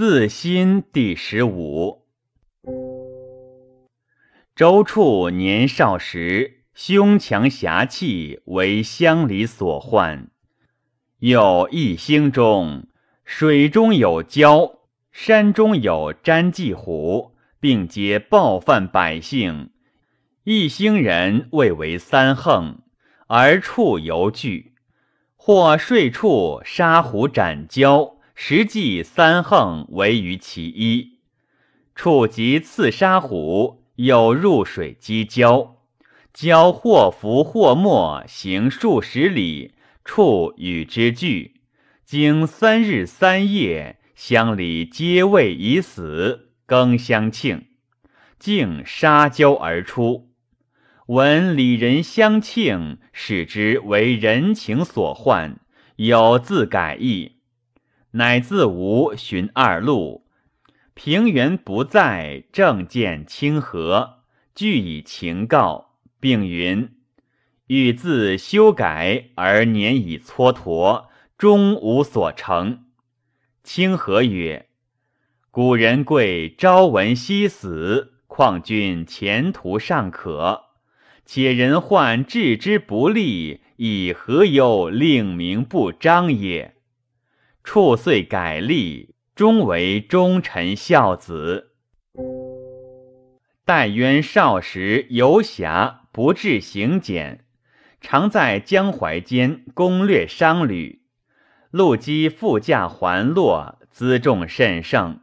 自新第十五。周处年少时，胸强侠气，为乡里所患。有一星中，水中有蛟，山中有詹记虎，并皆暴犯百姓。一星人谓为三横，而处犹惧，或睡处杀虎斩蛟。实际三横为于其一，触即刺杀虎，有入水击蛟，蛟或伏或没，行数十里，触与之俱。经三日三夜，乡里皆未已死，更相庆。竟杀蛟而出，闻里人相庆，使之为人情所患，有自改意。乃自吴寻二路，平原不在，正见清河，俱以情告，并云欲自修改，而年已蹉跎，终无所成。清河曰：“古人贵朝闻夕死，况君前途尚可？且人患置之不利，以何忧令名不彰也？”处岁改立，终为忠臣孝子。戴渊少时游侠，不治行俭，常在江淮间攻略商旅，路机副驾环落，辎重甚盛。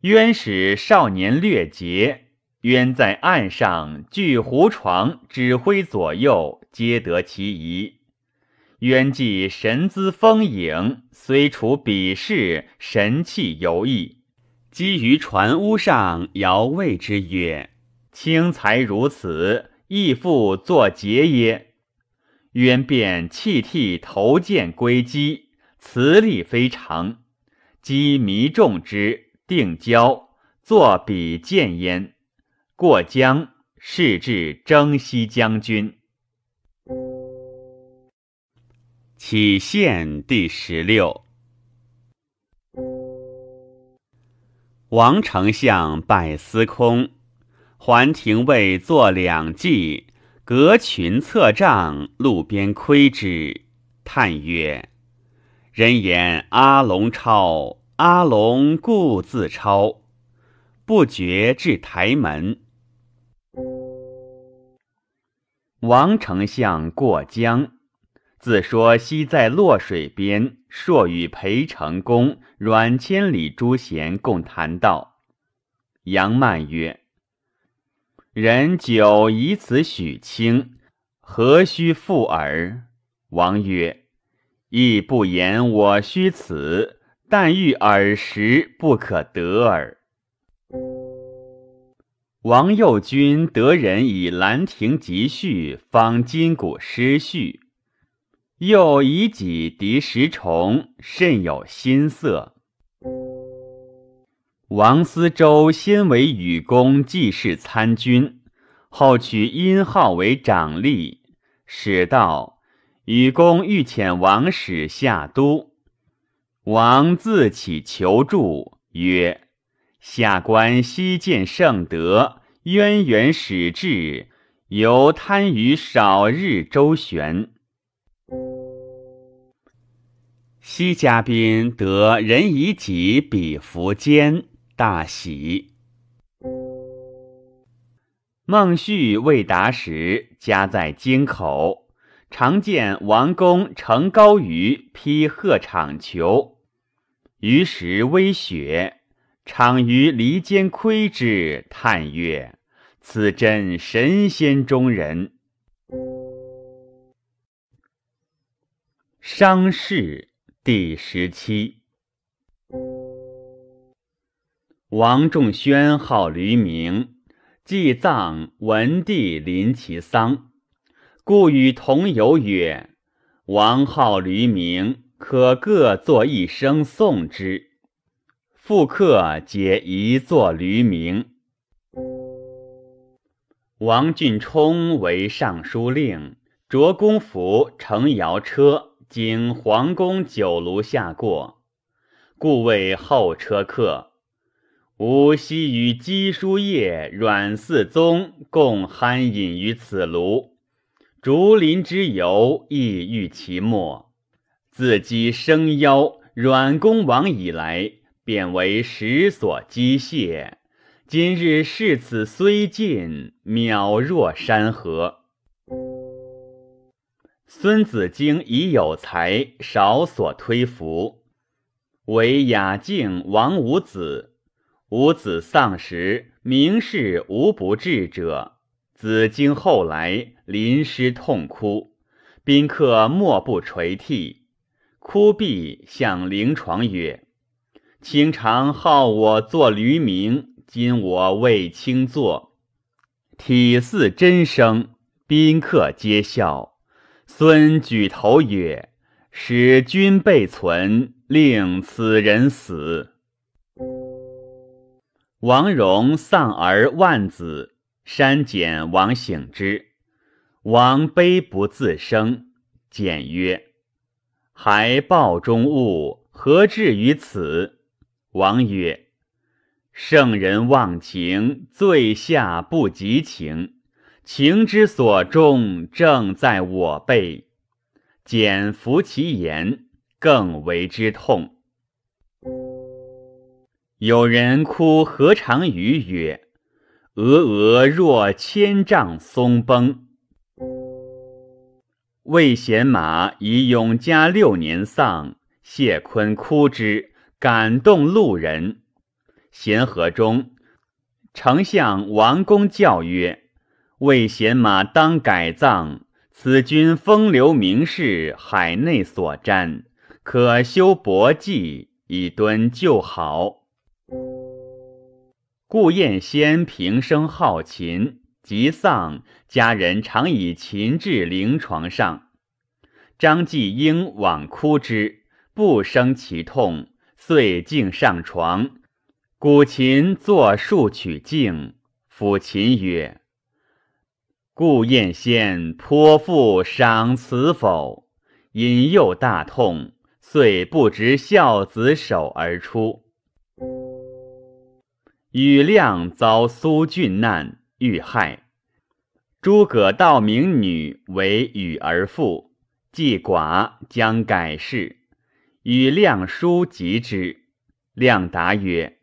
渊使少年略捷，渊在岸上据胡床指挥左右，皆得其宜。渊既神姿丰盈，虽处鄙视，神气犹异。积于船屋上，遥谓之曰：“轻才如此，亦复作节耶？”渊便弃涕，投剑归基。辞力非常，积迷众之，定交，作比见焉。过江，是至征西将军。起献第十六，王丞相拜司空，桓廷尉坐两骑，隔群策帐，路边窥之，叹曰：“人言阿龙超，阿龙故自超。”不觉至台门，王丞相过江。自说昔在洛水边，朔与裴成公、阮千里诸贤共谈道。杨曼曰：“人久以此许卿，何须复尔？”王曰：“亦不言我虚此，但欲尔时不可得耳。”王右军得人以《兰亭集序》方今古诗序。又以己敌十重，甚有心色。王思周先为禹公记事参军，后取殷号为长吏。使道禹公欲遣王使下都，王自起求助曰：“下官昔见圣德渊源始至，犹贪于少日周旋。”昔嘉宾得人以己比福坚，大喜。孟旭未达时，家在京口，常见王公乘高舆，披鹤氅裘。于时微雪，敞于篱间窥之，叹曰：“此真神仙中人。”商事。第十七，王仲宣号驴鸣，既葬文帝临其丧，故与同游曰：“王号驴鸣，可各作一声送之。”复客皆一作驴鸣。王俊冲为尚书令，着公服乘摇车。经皇宫酒炉下过，故为后车客。吾昔与姬叔夜、阮嗣宗共酣饮于此炉，竹林之游亦遇其末。自姬生妖，阮公亡以来，便为时所机谢。今日视此虽近，渺若山河。孙子经已有才，少所推服。唯雅静王五子，五子丧时，名士无不至者。子经后来临尸痛哭，宾客莫不垂涕。哭毕，向灵床曰：“卿常号我作驴鸣，今我为卿作，体似真声。”宾客皆笑。孙举头曰：“使君备存，令此人死。”王戎丧而万子，山简王醒之，王悲不自生，简曰：“还报中物，何至于此？”王曰：“圣人忘情，最下不及情。”情之所重，正在我辈。简服其言，更为之痛。有人哭何长于曰：“峨峨若千丈松崩。”魏贤马以永嘉六年丧，谢鲲哭之，感动路人。咸和中，丞相王公教曰。为贤马当改葬，此君风流名士，海内所瞻，可修薄迹以敦旧好。顾燕仙平生好琴，及丧，家人常以琴至灵床上。张继英往哭之，不生其痛，遂竟上床，古琴作数曲，静，抚琴曰。顾燕先颇负赏赐否？因又大痛，遂不执孝子手而出。羽亮遭苏俊难，遇害。诸葛道明女为羽而妇，既寡，将改事。羽亮书及之。亮答曰：“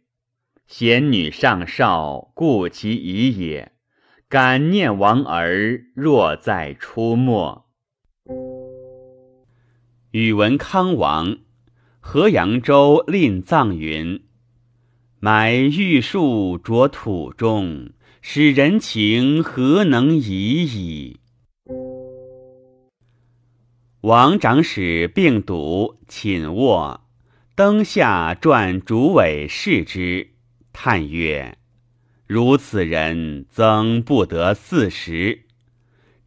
贤女尚少，故其已也。”感念亡儿，若在出没。宇文康王，河阳州令葬云，埋玉树着土中，使人情何能已矣？王长史病笃，寝卧，灯下转竹尾视之，叹曰。如此人，曾不得四十，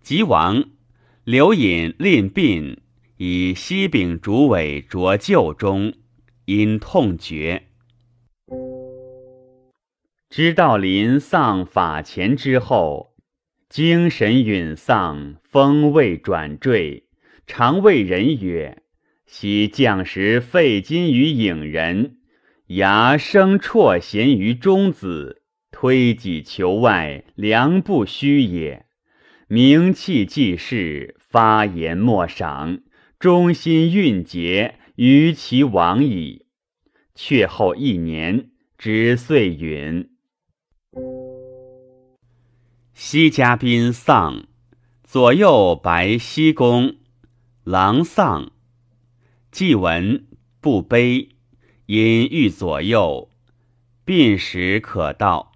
即亡。刘隐令病，以西柄竹尾着旧中，因痛绝。知道临丧法前之后，精神陨丧，风未转坠。常谓人曰：“昔将时废金于郢人，牙生绰贤于中子。”推己求外，良不虚也。名气既世，发言莫赏。忠心蕴结，于其亡矣。却后一年，之岁允。西嘉宾丧，左右白西公，郎丧，既闻不悲，因欲左右，鬓时可到。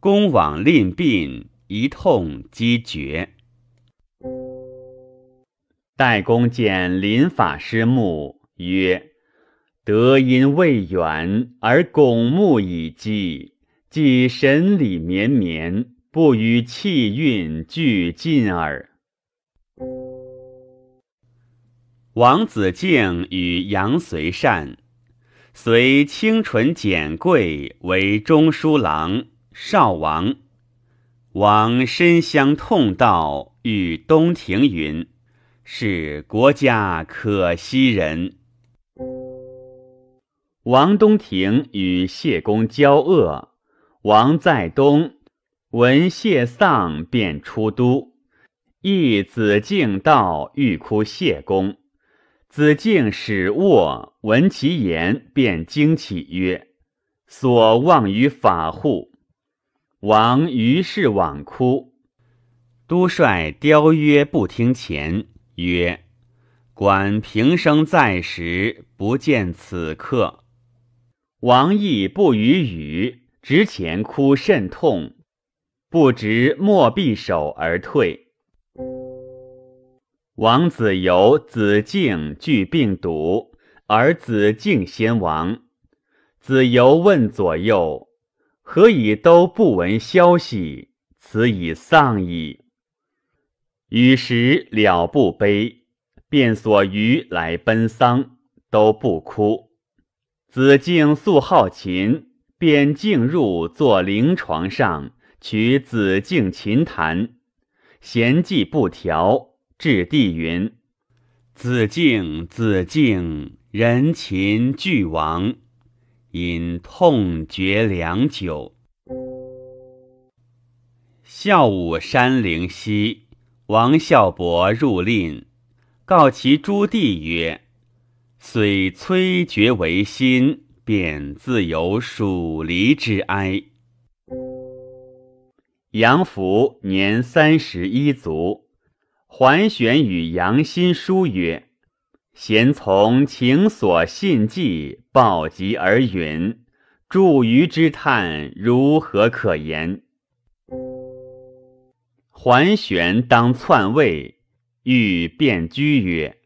公往令病，一痛即绝。代公见临法师墓，曰：“德音未远，而拱木已祭，即神理绵绵，不与气韵俱尽耳。”王子敬与杨随善，随清纯简贵，为中书郎。少王王深相痛悼，与东庭云：“是国家可惜人。”王东庭与谢公交恶，王在东闻谢丧，便出都。义子敬道欲哭谢公，子敬使卧，闻其言，便惊起曰：“所望于法护。”王于是往哭，都帅雕曰：“不听前。”曰：“管平生在时不见此刻。”王亦不与语，直前哭甚痛，不知莫匕首而退。王子由、子敬惧病笃，而子敬先亡。子由问左右。何以都不闻消息？此已丧矣。与时了不悲，便所余来奔丧，都不哭。子敬素好琴，便进入坐灵床上，取子敬琴弹，弦既不调，掷地云：“子敬，子敬，人琴俱亡。”因痛绝良久，孝武山陵西，王孝伯入令，告其诸弟曰：“虽摧绝为新，便自有蜀离之哀。”杨福年三十一卒，桓玄与杨欣书曰。贤从情所信计，报急而允。助于之叹，如何可言？桓玄当篡位，欲变居曰：“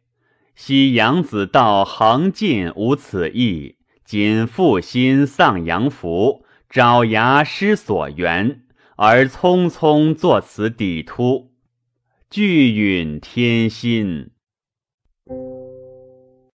昔杨子道行进无此意，仅负心丧杨符，爪牙失所援，而匆匆作此底突，俱允天心。”